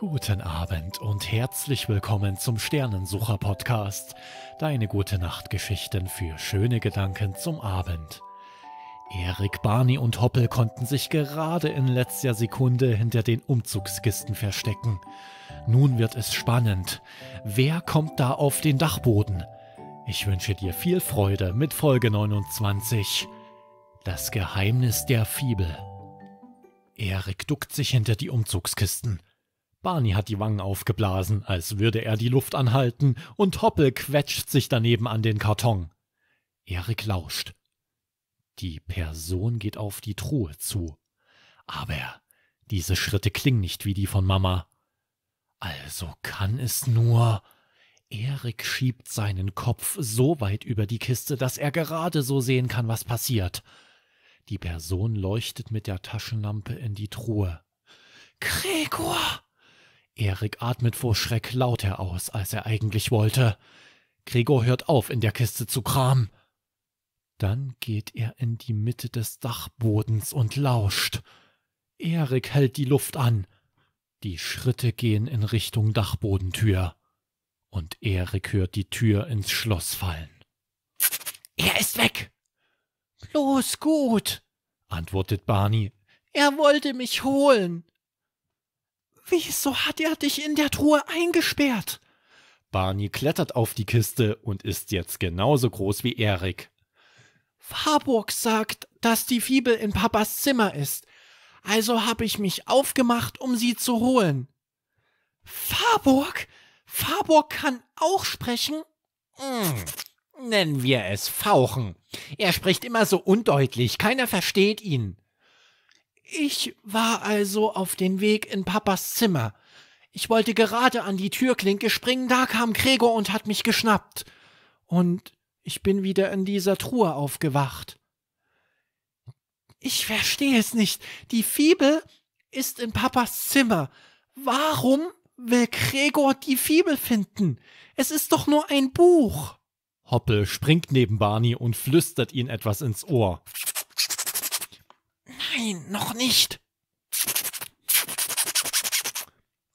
Guten Abend und herzlich willkommen zum Sternensucher Podcast, deine gute Nachtgeschichten für schöne Gedanken zum Abend. Erik, Barney und Hoppel konnten sich gerade in letzter Sekunde hinter den Umzugskisten verstecken. Nun wird es spannend. Wer kommt da auf den Dachboden? Ich wünsche dir viel Freude mit Folge 29. Das Geheimnis der Fibel. Erik duckt sich hinter die Umzugskisten. Barney hat die Wangen aufgeblasen, als würde er die Luft anhalten, und Hoppel quetscht sich daneben an den Karton. Erik lauscht. Die Person geht auf die Truhe zu. Aber diese Schritte klingen nicht wie die von Mama. Also kann es nur. Erik schiebt seinen Kopf so weit über die Kiste, dass er gerade so sehen kann, was passiert. Die Person leuchtet mit der Taschenlampe in die Truhe. Gregor! Erik atmet vor Schreck lauter aus, als er eigentlich wollte. Gregor hört auf, in der Kiste zu kramen. Dann geht er in die Mitte des Dachbodens und lauscht. Erik hält die Luft an. Die Schritte gehen in Richtung Dachbodentür. Und Erik hört die Tür ins Schloss fallen. Er ist weg! Bloß gut, antwortet Barney. Er wollte mich holen. Wieso hat er dich in der Truhe eingesperrt? Barney klettert auf die Kiste und ist jetzt genauso groß wie Erik. Warburg sagt, dass die Fibel in Papas Zimmer ist, also habe ich mich aufgemacht, um sie zu holen. Warburg? Warburg kann auch sprechen? Hm, nennen wir es Fauchen. Er spricht immer so undeutlich, keiner versteht ihn. Ich war also auf den Weg in Papas Zimmer. Ich wollte gerade an die Türklinke springen, da kam Gregor und hat mich geschnappt. Und ich bin wieder in dieser Truhe aufgewacht. Ich verstehe es nicht. Die Fibel ist in Papas Zimmer. Warum will Gregor die Fibel finden? Es ist doch nur ein Buch. Hoppel springt neben Barney und flüstert ihn etwas ins Ohr. Nein, noch nicht.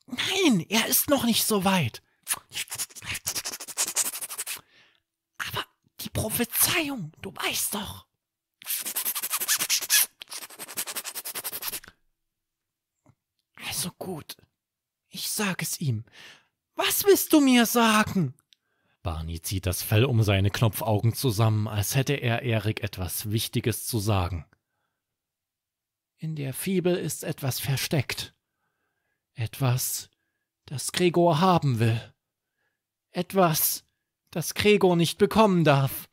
Nein, er ist noch nicht so weit. Aber die Prophezeiung, du weißt doch. Also gut, ich sag es ihm. Was willst du mir sagen? Barney zieht das Fell um seine Knopfaugen zusammen, als hätte er Erik etwas Wichtiges zu sagen. In der Fibel ist etwas versteckt. Etwas, das Gregor haben will. Etwas, das Gregor nicht bekommen darf.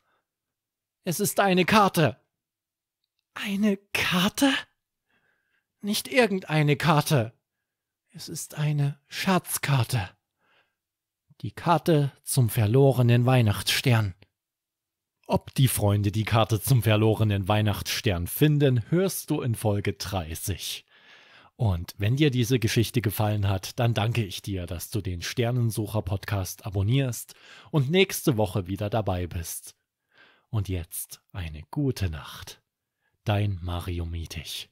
Es ist eine Karte. Eine Karte? Nicht irgendeine Karte. Es ist eine Schatzkarte. Die Karte zum verlorenen Weihnachtsstern. Ob die Freunde die Karte zum verlorenen Weihnachtsstern finden, hörst du in Folge 30. Und wenn dir diese Geschichte gefallen hat, dann danke ich dir, dass du den Sternensucher-Podcast abonnierst und nächste Woche wieder dabei bist. Und jetzt eine gute Nacht. Dein Mario Mietig.